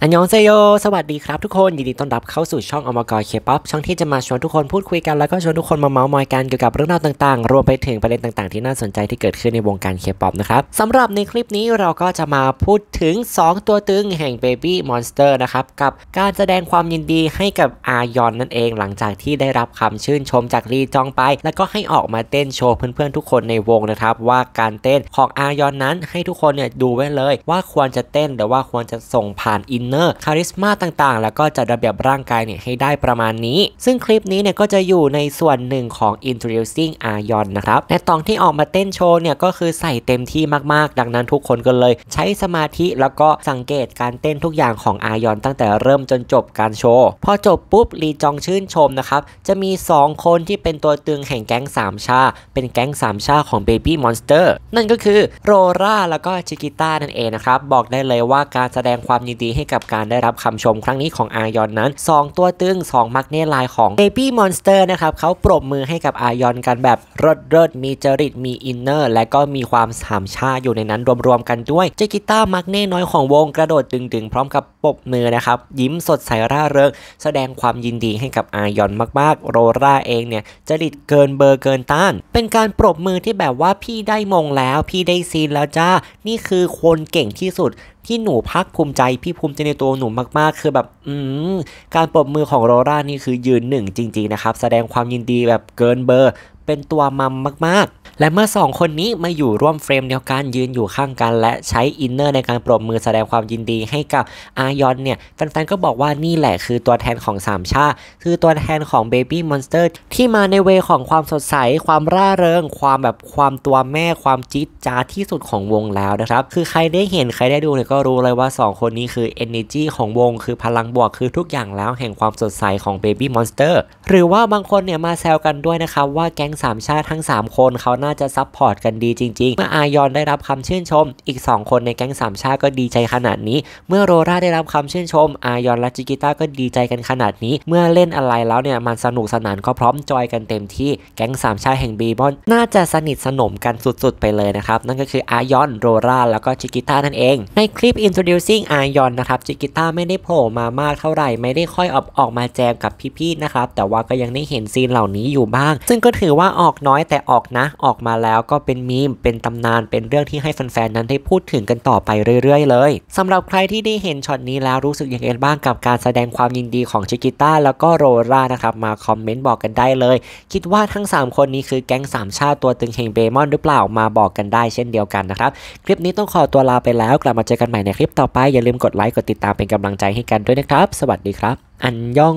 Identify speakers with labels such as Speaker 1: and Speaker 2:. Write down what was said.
Speaker 1: อันยองเซโย สวัสดีครับทุกคน ยินดีต้อนรับเข้าสู่ช่องอมกอเคป๊อปช่องที่จะมาชวนทุกคนพูดคุยกันแล้วก็ชวนทุกคนมาเมาส์มอยกันเกี่ยวกับเรื่องราวต่างๆ รวมไปถึงประเด็นต่างๆที่น่าสนใจที่เกิดขึ้นในวงการเคป๊อปนะครับสำหรับในคลิปนี้เราก็จะมาพูดถึง 2 ตัวตึงแห่ง Baby Monster นะครับกับการแสดงความยินดีให้กับอายอนนั่นเอง หลังจากที่ได้รับคำชื่นชมจากรีจองไป แล้วก็ให้ออกมาเต้นโชว์เพื่อนๆทุกคนในวงนะครับว่าการเต้นของอายอนนั้น ให้ทุกคนเนี่ยดูไว้เลย ว่าควรจะเต้นหรือว่าควรจะส่งผ่านอินเนอร์คาริสมาต่างๆ แล้วก็จัดระเบียบร่างกายเนี่ยให้ได้ประมาณนี้ ซึ่งคลิปนี้เนี่ยก็จะอยู่ในส่วนหนึ่งของ introducing a y o n นะครับในตอนที่ออกมาเต้นโชว์เนี่ยก็คือใส่เต็มที่มากๆ ดังนั้นทุกคนก็เลย ใช้สมาธิแล้วก็สังเกตการเต้นทุกอย่างของอายอนตั้งแต่เริ่มจนจบการโชว์ พอจบปุ๊บลีจองชื่นชมนะครับ จะมี2คนที่เป็นตัวตึงแห่งแก๊ง3ชา เป็นแก๊ง 3 ชาของ Baby Monster นั่นก็คือโรราแล้วก็ชิกิต้านั่นเองนะครับ บอกได้เลยว่าการแสดงความยินดีให้กักับการได้รับคำชมครั้งนี้ของอายอนนั้น 2 ตัวตึง 2 มักเน่ลายของ Baby Monster นะครับเขาปรบมือให้กับอายอนกันแบบ รดเรดมีจริตมีอินเนอร์และก็มีความสามชาอยู่ในนั้นรวม ๆ กันด้วยเจกิต้า มักเน่ น้อยของวงกระโดดตึง ๆ พร้อมกับปรบมือนะครับยิ้มสดใสร่าเริงแสดงความยินดีให้กับอายอนมาก ๆ โรราเองเนี่ยจริตเกินเบอร์เกินต้าน เป็นการปรบมือที่แบบว่าพี่ได้มงแล้วพี่ได้ซีนแล้วจ้า นี่คือคนเก่งที่สุด ที่หนูพักภูมิใจพี่ภูมิใจในตัวหนุ่มมากๆ คือแบบ อืการปรบมือของโรล่านี่คือยืนหนึ่งจริงๆนะครับ แสดงความยินดีแบบเกินเบอร์เป็นตัวมัมมากๆ และเมื่อ 2 คนนี้มาอยู่ร่วมเฟรมเดียวกัน ยืนอยู่ข้างกันและใช้อินเนอร์ในการปรบมือแสดงความยินดีให้กับอายอนเนี่ยแฟนๆก็บอกว่านี่แหละคือตัวแทนของ 3 ชาติคือตัวแทนของ Baby Monster ที่มาในเวของความสดใส ความร่าเริงความแบบความตัวแม่ความจิตจ้าที่สุดของวงแล้วนะครับคือใครได้เห็นใครได้ดูเนี่ยก็รู้เลยว่า 2 คนนี้คือ energy ของวงคือพลังบวกคือทุกอย่างแล้วแห่งความสดใสของ Baby Monster หรือว่าบางคนเนี่ยมาแซวกันด้วยนะครับว่าแก๊ง3ชาติทั้ง 3คนเขาน่าจะซับพอร์ตกันดีจริงๆ เมื่ออายอนได้รับคำชื่นชมอีก 2 คนในแก๊ง3ชาติก็ดีใจขนาดนี้เมื่อโรราได้รับคำชื่นชมอายอนและจิกิต้าก็ดีใจกันขนาดนี้ เมื่อเล่นอะไรแล้วเนี่ย มันสนุกสนานก็พร้อมจอยกันเต็มที่แก๊ง3ชาติแห่งบีบอน น่าจะสนิทสนมกันสุดๆไปเลยนะครับ นั่นก็คืออายอนโรราแล้วก็จิกิต้านั่นเองในคลิป introducing อายอนนะครับจิกิต้าไม่ได้โผล่มามากเท่าไหร่ไม่ได้ค่อยออกออกมาแจมกับพี่ๆนะครับแต่ว่าก็ยังได้เห็นซีนเหล่านี้อยู่บ้างซึ่งก็ถือว่าว่าออกน้อยแต่ออกนะ ออกมาแล้วก็เป็นมีม เป็นตำนานเป็นเรื่องที่ให้แฟนๆนั้นได้พูดถึงกันต่อไปเรื่อยๆเลยสำหรับใครที่ได้เห็นช็อตนี้แล้วรู้สึกยังไงบ้างกับการแสดงความยินดีของชิกิต้าแล้วก็โรรานะครับมาคอมเมนต์บอกกันได้เลย คิดว่าทั้ง 3 คนนี้คือแก๊งสามชาติตัวตึงเฮงเบมอนหรือเปล่ามาบอกกันได้ เช่นเดียวกันนะครับคลิปนี้ต้องขอตัวลาไปแล้วกลับมาเจอกันใหม่ในคลิปต่อไปอย่าลืมกดไลค์กดติดตามเป็นกำลังใจให้กันด้วยนะครับ สวัสดีครับ อันยอง